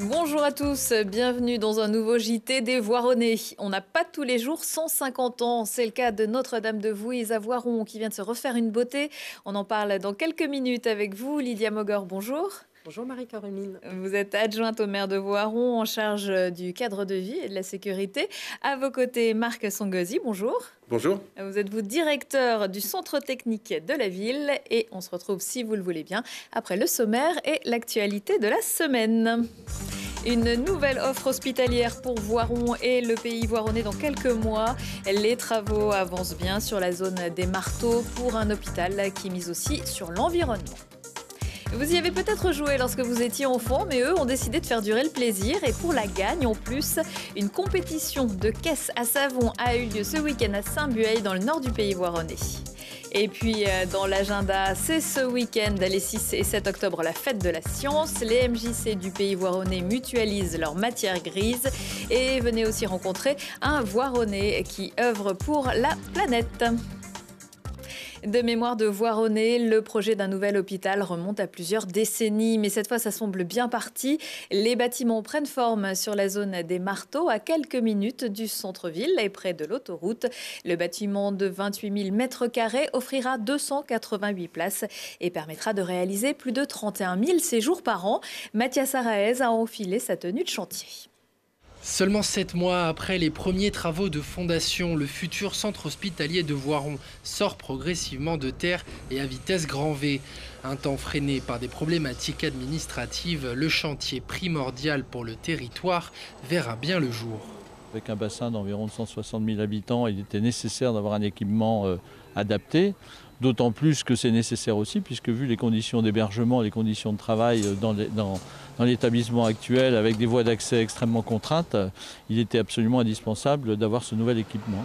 Bonjour à tous, bienvenue dans un nouveau JT des Voironnais. On n'a pas tous les jours 150 ans, c'est le cas de Notre-Dame de Vouise à Voiron qui vient de se refaire une beauté. On en parle dans quelques minutes avec vous, Lydia Mogor, bonjour. Bonjour Marie-Caroline. Vous êtes adjointe au maire de Voiron en charge euh, du cadre de vie et de la sécurité. À vos côtés, Marc Songosi, bonjour. Bonjour. Vous êtes vous directeur du centre technique de la ville et on se retrouve si vous le voulez bien après le sommaire et l'actualité de la semaine. Une nouvelle offre hospitalière pour Voiron et le pays voironnais dans quelques mois. Les travaux avancent bien sur la zone des Marteaux pour un hôpital qui mise aussi sur l'environnement. Vous y avez peut-être joué lorsque vous étiez enfant, mais eux ont décidé de faire durer le plaisir. Et pour la gagne, en plus, une compétition de caisse à savon a eu lieu ce week-end à Saint-Bueil, dans le nord du pays voironnais. Et puis euh, dans l'agenda, c'est ce week-end, les 6 et 7 octobre, la fête de la science. Les MJC du pays voironnais mutualisent leur matière grise Et venez aussi rencontrer un voironnais qui œuvre pour la planète. De mémoire de Voironnet, le projet d'un nouvel hôpital remonte à plusieurs décennies, mais cette fois ça semble bien parti. Les bâtiments prennent forme sur la zone des Marteaux, à quelques minutes du centre-ville et près de l'autoroute. Le bâtiment de 28 000 mètres carrés offrira 288 places et permettra de réaliser plus de 31 000 séjours par an. Mathias Araez a enfilé sa tenue de chantier. Seulement sept mois après les premiers travaux de fondation, le futur centre hospitalier de Voiron sort progressivement de terre et à vitesse grand V. Un temps freiné par des problématiques administratives, le chantier primordial pour le territoire verra bien le jour. Avec un bassin d'environ 160 000 habitants, il était nécessaire d'avoir un équipement euh, adapté. D'autant plus que c'est nécessaire aussi, puisque vu les conditions d'hébergement, les conditions de travail euh, dans les, dans, dans l'établissement actuel avec des voies d'accès extrêmement contraintes, il était absolument indispensable d'avoir ce nouvel équipement.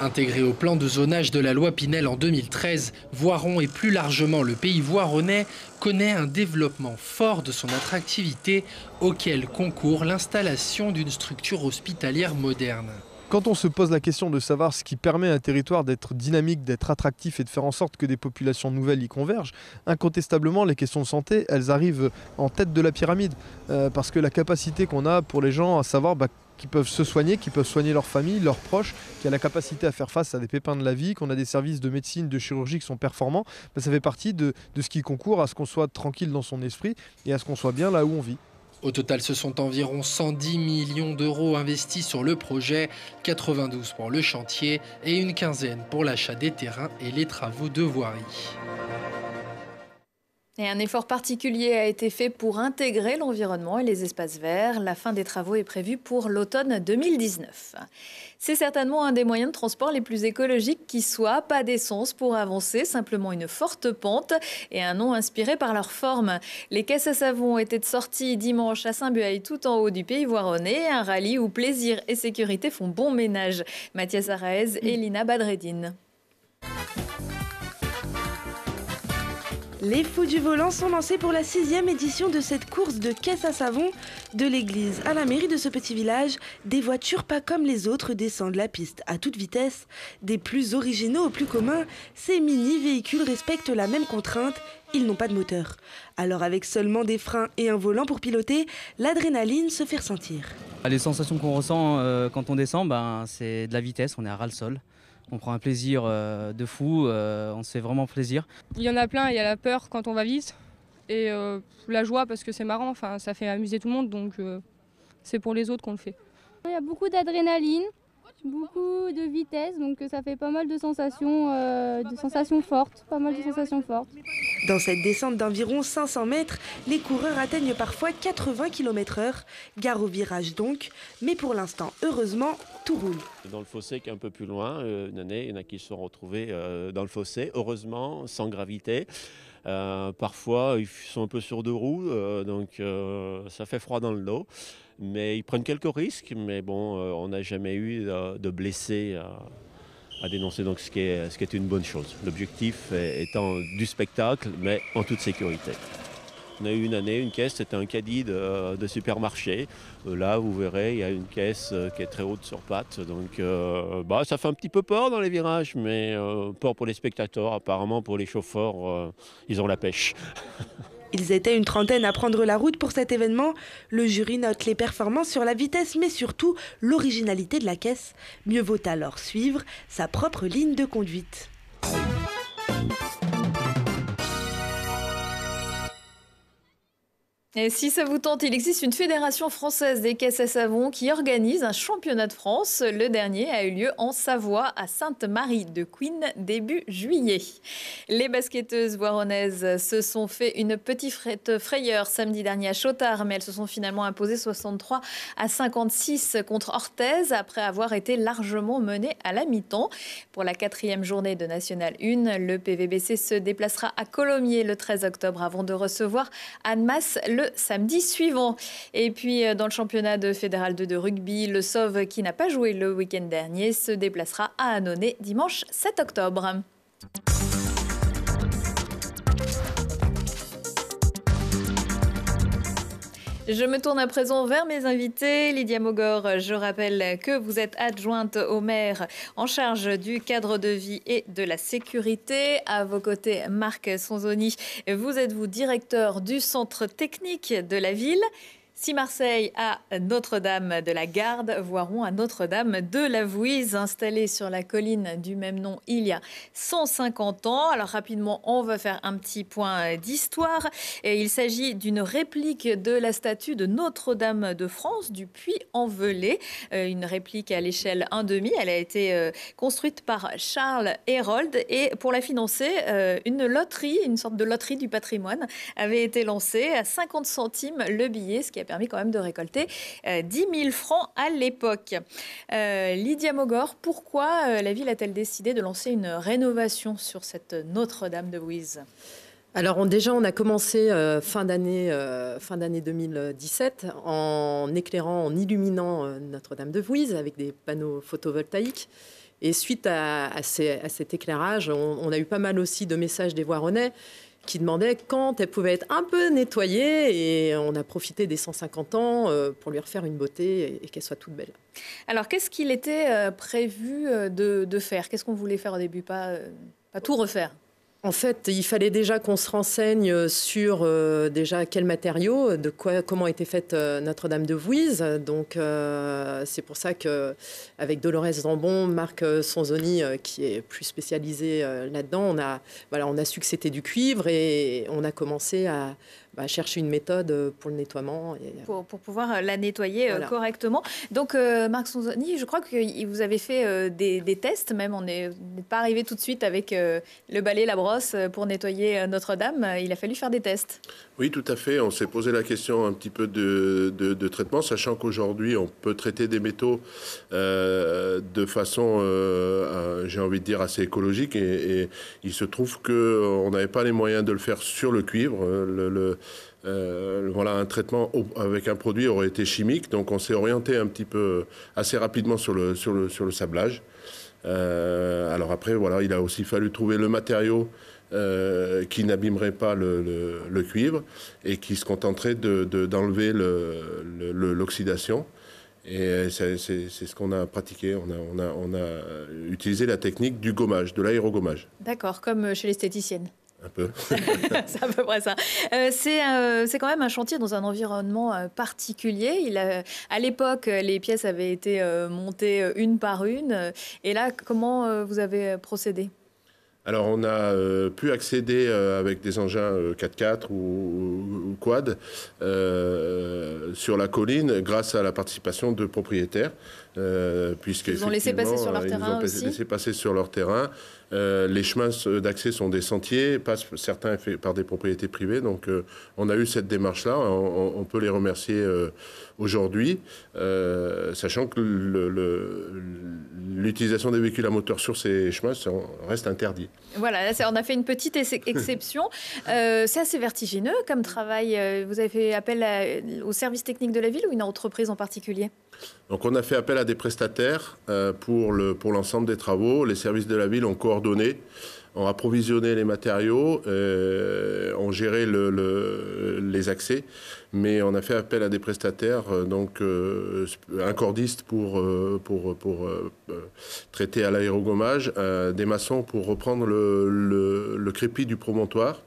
Intégré au plan de zonage de la loi Pinel en 2013, Voiron et plus largement le pays voironnais connaît un développement fort de son attractivité auquel concourt l'installation d'une structure hospitalière moderne. Quand on se pose la question de savoir ce qui permet à un territoire d'être dynamique, d'être attractif et de faire en sorte que des populations nouvelles y convergent, incontestablement, les questions de santé, elles arrivent en tête de la pyramide. Euh, parce que la capacité qu'on a pour les gens à savoir bah, qu'ils peuvent se soigner, qu'ils peuvent soigner leur famille, leurs proches, qui a la capacité à faire face à des pépins de la vie, qu'on a des services de médecine, de chirurgie qui sont performants, bah, ça fait partie de ce qui concourt à ce qu'on soit tranquille dans son esprit et à ce qu'on soit bien là où on vit. Au total, ce sont environ 110 millions d'euros investis sur le projet, 92 pour le chantier et une quinzaine pour l'achat des terrains et les travaux de voirie. Et un effort particulier a été fait pour intégrer l'environnement et les espaces verts. La fin des travaux est prévue pour l'automne 2019. C'est certainement un des moyens de transport les plus écologiques qui soit. Pas d'essence pour avancer, simplement une forte pente et un nom inspiré par leur forme. Les caisses à savon étaient sortie dimanche à saint buay tout en haut du pays voironnais. Un rallye où plaisir et sécurité font bon ménage. Mathias Araez mm. et Lina Badreddine. Les fous du volant sont lancés pour la sixième édition de cette course de caisse à savon. De l'église à la mairie de ce petit village, des voitures pas comme les autres descendent la piste à toute vitesse. Des plus originaux aux plus communs, ces mini-véhicules respectent la même contrainte, ils n'ont pas de moteur. Alors avec seulement des freins et un volant pour piloter, l'adrénaline se fait ressentir. Les sensations qu'on ressent euh, quand on descend, ben, c'est de la vitesse, on est à ras le sol on prend un plaisir euh, de fou, euh, on se fait vraiment plaisir. Il y en a plein, il y a la peur quand on va vite et euh, la joie parce que c'est marrant, enfin ça fait amuser tout le monde donc c'est pour les autres qu'on le fait. Il y a beaucoup d'adrénaline, beaucoup de vitesse, donc euh, ça fait pas mal de sensations, euh, de sensations fortes, pas mal de sensations fortes. Dans cette descente d'environ 500 mètres, les coureurs atteignent parfois 80 km/h. Gare au virage donc, mais pour l'instant, heureusement, tout roule. Dans le fossé qui est un peu plus loin, euh, une année, il y en a qui se sont retrouvés dans le fossé, heureusement, sans gravité. parfois, ils sont un peu sur deux roues, donc ça fait froid dans le dos mais ils prennent quelques risques, mais bon, euh, on n'a jamais eu euh, de blessés à, dénoncer, donc ce qui, est, ce qui est une bonne chose. L'objectif étant du spectacle, mais en toute sécurité. On a eu une année, une caisse, c'était un caddie de, euh, supermarché. Là, vous verrez, il y a une caisse qui est très haute sur pattes. Donc, bah, ça fait un petit peu peur dans les virages, mais peur pour les spectateurs. Apparemment, pour les chauffeurs, ils ont la pêche. Ils étaient une trentaine à prendre la route pour cet événement. Le jury note les performances sur la vitesse, mais surtout l'originalité de la caisse. Mieux vaut alors suivre sa propre ligne de conduite. Et si ça vous tente, il existe une fédération française des caisses à savon qui organise un championnat de France. Le dernier a eu lieu en Savoie, à Sainte-Marie de Queen, début juillet. Les basketteuses voironaises se sont fait une petite frayeur samedi dernier à Chautard, mais elles se sont finalement imposées 63 à 56 contre Orthez après avoir été largement menées à la mi-temps. Pour la quatrième journée de National 1, le PVBC se déplacera à Colomiers le 13 octobre avant de recevoir Annemasse le samedi suivant. Et puis euh, dans le championnat de fédéral 2 de rugby, le Sauve qui n'a pas joué le week-end dernier se déplacera à Annonay dimanche 7 octobre. Je me tourne à présent vers mes invités. Lydia Mogor, je rappelle que vous êtes adjointe au maire en charge du cadre de vie et de la sécurité. À vos côtés, Marc Sonzoni, vous êtes vous directeur du centre technique de la ville. Si Marseille à Notre-Dame de la Garde, voirons à Notre-Dame de la Vouise, installée sur la colline du même nom il y a 150 ans. Alors rapidement, on va faire un petit point d'histoire. Il s'agit d'une réplique de la statue de Notre-Dame de France du Puy-en-Velay, euh, une réplique à l'échelle 1,5. Elle a été euh, construite par Charles Hérold et pour la financer, euh, une loterie, une sorte de loterie du patrimoine, avait été lancée à 50 centimes le billet, ce qui a permis quand même de récolter 10 euh, 000 francs à l'époque. Euh, Lydia Mogor, pourquoi euh, la ville a-t-elle décidé de lancer une rénovation sur cette Notre-Dame de Bouise alors déjà, on a commencé fin d'année fin d'année 2017 en éclairant, en illuminant Notre-Dame de Vouise avec des panneaux photovoltaïques. Et suite à, cet éclairage, on, on, a eu pas mal aussi de messages des Voironnais qui demandait quand elle pouvait être un peu nettoyée et on a profité des 150 ans euh, pour lui refaire une beauté et qu'elle soit toute belle. Alors qu'est-ce qu'il était euh, prévu euh, de, faire Qu'est-ce qu'on voulait faire au début pas tout refaire en fait, il fallait déjà qu'on se renseigne euh, sur euh, déjà quels matériaux, euh, de quoi, comment était faite Notre-Dame de Vouise. Donc, c'est pour ça que avec Dolores Zambon, Marc Sonzoni, qui est plus spécialisé là-dedans, on a voilà, on a su que c'était du cuivre et on a commencé à bah, chercher une méthode euh, pour le nettoiement. Euh, pour, pouvoir euh, la nettoyer correctement. Donc, Marc Sonzoni, je crois que vous avez fait des, tests, même on n'est pas arrivé tout de suite avec le balai, la brosse pour nettoyer Notre-Dame. Il a fallu faire des tests. Oui, tout à fait. On s'est posé la question un petit peu de, traitement, sachant qu'aujourd'hui, on peut traiter des métaux de façon, j'ai envie de dire, assez écologique. Et, il se trouve qu'on n'avait pas les moyens de le faire sur le cuivre. le euh, voilà, un traitement avec un produit aurait été chimique, donc on s'est orienté un petit peu assez rapidement sur le, sur le, sablage. Euh, alors après, voilà, il a aussi fallu trouver le matériau euh, qui n'abîmerait pas le, cuivre et qui se contenterait d'enlever l'oxydation. Et c'est ce qu'on a pratiqué. on, a, on a utilisé la technique du gommage, de l'aérogommage. D'accord, comme chez l'esthéticienne un peu. c'est peu près ça. Euh, euh, c'est, quand même un chantier dans un environnement euh, particulier. Il a, à l'époque, les pièces avaient été montées une par une. Et là, comment vous avez procédé alors on a pu accéder avec des engins 4x4 ou, quad sur la colline grâce à la participation de propriétaires, puisque ils ont laissé passer sur leur terrain. aussi. laissé passer sur leur terrain euh, les chemins d'accès sont des sentiers, passent certains par des propriétés privées. Donc, euh, on a eu cette démarche-là. On, peut les remercier euh, aujourd'hui, sachant que l'utilisation des véhicules à moteur sur ces chemins reste interdite. Voilà, on a fait une petite exception. c'est assez vertigineux comme travail. Vous avez fait appel au service technique de la ville ou une entreprise en particulier donc on a fait appel à des prestataires euh, pour l'ensemble des travaux. Les services de la ville ont coordonné, ont approvisionné les matériaux, euh, ont géré les accès, mais on a fait appel à des prestataires, euh, donc un cordiste pour, traiter à l'aérogommage, des maçons pour reprendre le, crépi du promontoire,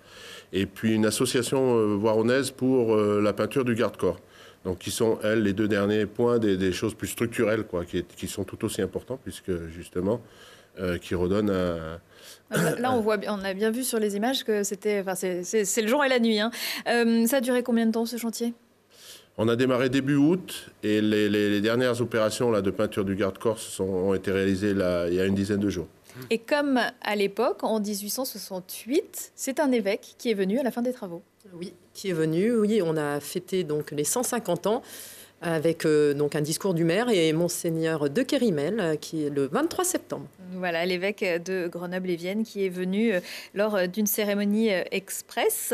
et puis une association voironnaise pour la peinture du garde-corps. Donc, qui sont, elles, les deux derniers points des, choses plus structurelles, quoi, qui, sont tout aussi importants, puisque justement, euh, qui redonnent un, euh, Là, on, voit, on a bien vu sur les images que c'était, enfin, c'est le jour et la nuit. Hein. Euh, ça a duré combien de temps ce chantier On a démarré début août et les, dernières opérations là, de peinture du garde-corps ont été réalisées là, il y a une dizaine de jours. Et comme à l'époque, en 1868, c'est un évêque qui est venu à la fin des travaux. Oui, qui est venu. Oui, on a fêté donc les 150 ans avec euh, donc un discours du maire et monseigneur de Kérimel, euh, qui est le 23 septembre. Voilà, l'évêque de Grenoble et Vienne qui est venu euh, lors d'une cérémonie express.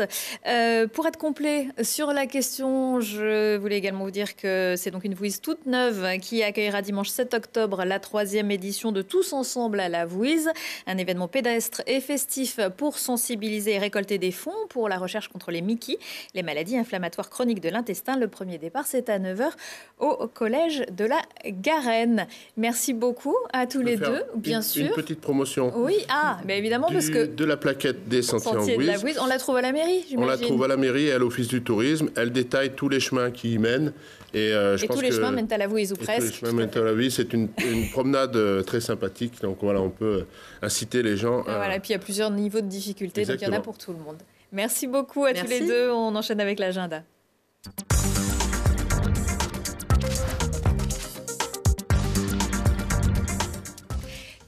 pour être complet sur la question, je voulais également vous dire que c'est donc une Vouise toute neuve hein, qui accueillera dimanche 7 octobre la troisième édition de Tous ensemble à la Vouise, un événement pédestre et festif pour sensibiliser et récolter des fonds pour la recherche contre les Mickey, les maladies inflammatoires chroniques de l'intestin. Le premier départ, c'est à 9h au collège de la Garenne. Merci beaucoup à tous les deux, bien une, sûr. Une petite promotion. Oui, ah, mais évidemment parce que de la plaquette des sentiers de la on la trouve à la mairie. On la trouve à la mairie et à l'office du tourisme. Elle détaille tous les chemins qui y mènent. Et, euh, je et tous les chemins mènent à la ou presque. Tous les chemins mènent à la C'est une, promenade euh, très sympathique. Donc voilà, on peut euh, inciter les gens. Et Voilà, puis il y a plusieurs niveaux de difficulté, donc il y en a pour tout le monde. Merci beaucoup à tous les deux. On enchaîne avec l'agenda.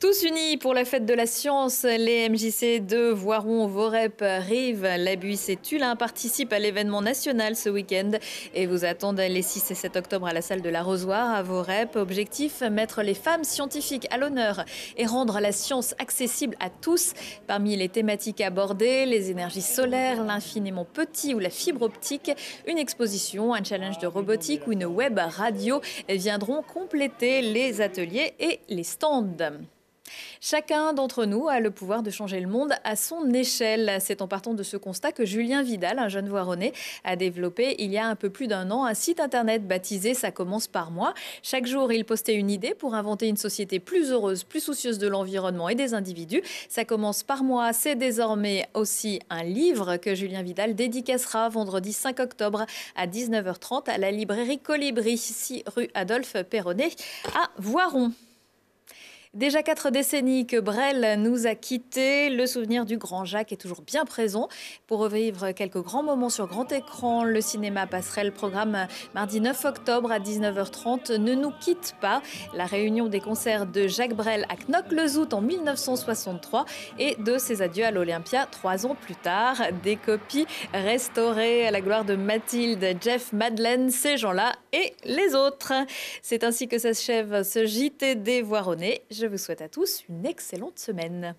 Tous unis pour la fête de la science, les MJC de Voiron, Vorep, Rive, Labuisse et Tulin participent à l'événement national ce week-end et vous attendent les 6 et 7 octobre à la salle de l'Arrosoir à Vorep. Objectif, mettre les femmes scientifiques à l'honneur et rendre la science accessible à tous. Parmi les thématiques abordées, les énergies solaires, l'infiniment petit ou la fibre optique, une exposition, un challenge de robotique ou une web radio viendront compléter les ateliers et les stands. Chacun d'entre nous a le pouvoir de changer le monde à son échelle. C'est en partant de ce constat que Julien Vidal, un jeune Voironnais, a développé il y a un peu plus d'un an un site internet baptisé Ça commence par moi. Chaque jour, il postait une idée pour inventer une société plus heureuse, plus soucieuse de l'environnement et des individus. Ça commence par moi. C'est désormais aussi un livre que Julien Vidal dédicacera vendredi 5 octobre à 19h30 à la librairie Colibri, 6 rue Adolphe Perronnet à Voiron. Déjà quatre décennies que Brel nous a quittés, le souvenir du grand Jacques est toujours bien présent. Pour revivre quelques grands moments sur grand écran, le cinéma passerelle programme mardi 9 octobre à 19h30 ne nous quitte pas. La réunion des concerts de Jacques Brel à Knock-le-Zout en 1963 et de ses adieux à l'Olympia trois ans plus tard. Des copies restaurées à la gloire de Mathilde, Jeff, Madeleine, ces gens-là et les autres. C'est ainsi que s'achève ce JTD Voironné. Je vous souhaite à tous une excellente semaine.